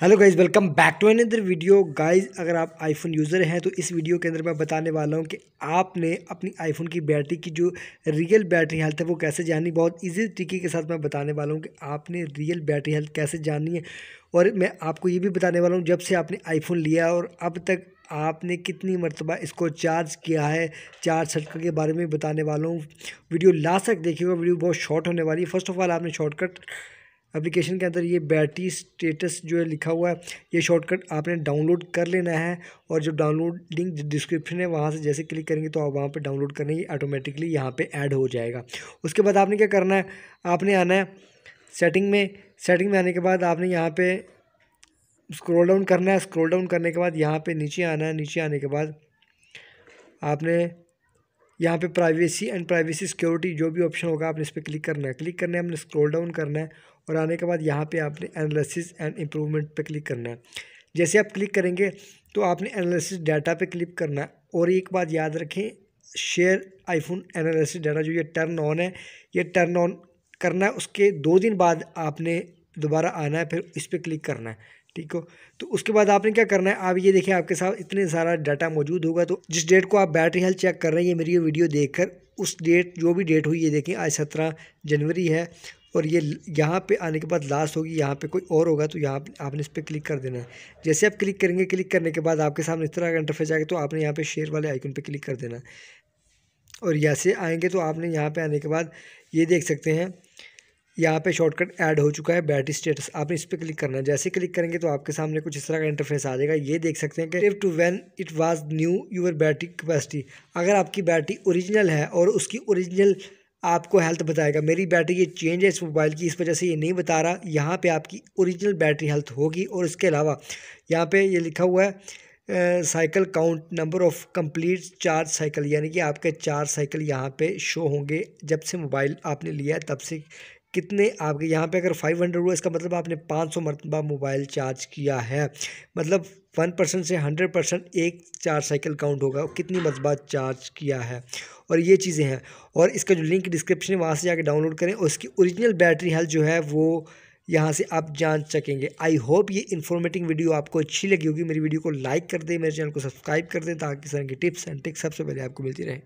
hello guys welcome back to another video guys अगर आप iPhone user हैं तो इस वीडियो के अंदर मैं बताने वाला हूं कि आपने अपनी आईफोन की बैटरी की जो रियल बैटरी हेल्थ है वो कैसे जाननी बहुत इजी तरीके के साथ मैं बताने वाला हूं कि आपने रियल बैटरी हेल्थ कैसे जाननी है और मैं आपको ये भी बताने वाला हूँ जब से आपने आईफोन लिया और अब तक आपने कितनी मरतबा इसको चार्ज किया है चार्ज शॉर्टकट के बारे में बताने वाला हूँ वीडियो लास्ट तक देखिएगा वीडियो बहुत शॉर्ट होने वाली है फर्स्ट ऑफ ऑल आपने शॉर्टकट एप्लीकेशन के अंदर ये बैटरी स्टेटस जो है लिखा हुआ है ये शॉर्टकट आपने डाउनलोड कर लेना है और जो डाउनलोड लिंक डिस्क्रिप्शन है वहाँ से जैसे क्लिक करेंगे तो आप वहाँ पर डाउनलोड करेंगे ऑटोमेटिकली यहाँ पर ऐड हो जाएगा उसके बाद आपने क्या करना है आपने आना है सेटिंग में सेटिंग में आने के बाद आपने यहाँ पर स्क्रोल डाउन करना है स्क्रोल डाउन करने के बाद यहाँ पर नीचे आना है नीचे आने के बाद आपने यहाँ पे प्राइवेसी एंड प्राइवेसी सिक्योरिटी जो भी ऑप्शन होगा आपने इस पर क्लिक करना है क्लिक करना है हमने स्क्रॉल डाउन करना है और आने के बाद यहाँ पे आपने एनालिसिस एंड इम्प्रूवमेंट पे क्लिक करना है जैसे आप क्लिक करेंगे तो आपने एनालिसिस डाटा पे क्लिक करना है और एक बात याद रखें शेयर आईफोन एनालिसिस डाटा जो ये टर्न ऑन है ये टर्न ऑन करना है उसके दो दिन बाद आपने दोबारा आना है फिर इस पर क्लिक करना है ठीक हो तो उसके बाद आपने क्या करना है आप ये देखिए आपके साथ इतने सारा डाटा मौजूद होगा तो जिस डेट को आप बैटरी हेल्थ चेक कर रहे हैं ये मेरी ये वीडियो देखकर उस डेट जो भी डेट हुई ये देखें आज सत्रह जनवरी है और ये यहाँ पे आने के बाद लास्ट होगी यहाँ पे कोई और होगा तो यहाँ आपने इस पर क्लिक कर देना है जैसे आप क्लिक करेंगे क्लिक करने के बाद आपके सामने इस तरह का इंटरफेस आएगा तो आपने यहाँ पर शेयर वाले आइकन पर क्लिक कर देना और से आएंगे तो आपने यहाँ पर आने के बाद ये देख सकते हैं यहाँ पे शॉर्टकट ऐड हो चुका है बैटरी स्टेटस आपने इस पर क्लिक करना है जैसे क्लिक करेंगे तो आपके सामने कुछ इस तरह का इंटरफेस आ जाएगा ये देख सकते हैं कि to when it was new your battery capacity अगर आपकी बैटरी ओरिजिनल है और उसकी ओरिजिनल आपको हेल्थ बताएगा मेरी बैटरी ये चेंज है इस मोबाइल की इस वजह से ये नहीं बता रहा यहाँ पर आपकी ओरिजिनल बैटरी हेल्थ होगी और इसके अलावा यहाँ पर ये लिखा हुआ है cycle count number of complete charge cycle यानी कि आपके चार साइकिल यहाँ पे शो होंगे जब से मोबाइल आपने लिया है तब से कितने आपके यहाँ पे अगर फाइव हंड्रेड हुआ इसका मतलब आपने पाँच सौ मरतबा मोबाइल चार्ज किया है मतलब वन परसेंट से हंड्रेड परसेंट एक चार्ज साइकिल काउंट होगा कितनी मरतबा चार्ज किया है और ये चीज़ें हैं और इसका जो लिंक डिस्क्रिप्शन है वहाँ से जाकर डाउनलोड करें और इसकी ओरिजिनल बैटरी हेल्थ जो है वो यहाँ से आप जान सकेंगे आई होप ये इन्फॉर्मेटिव वीडियो आपको अच्छी लगी होगी मेरी वीडियो को लाइक कर दें मेरे चैनल को सब्सक्राइब कर दें ताकि सर की टिप्स एंड टिक्स सबसे पहले आपको मिलती रहे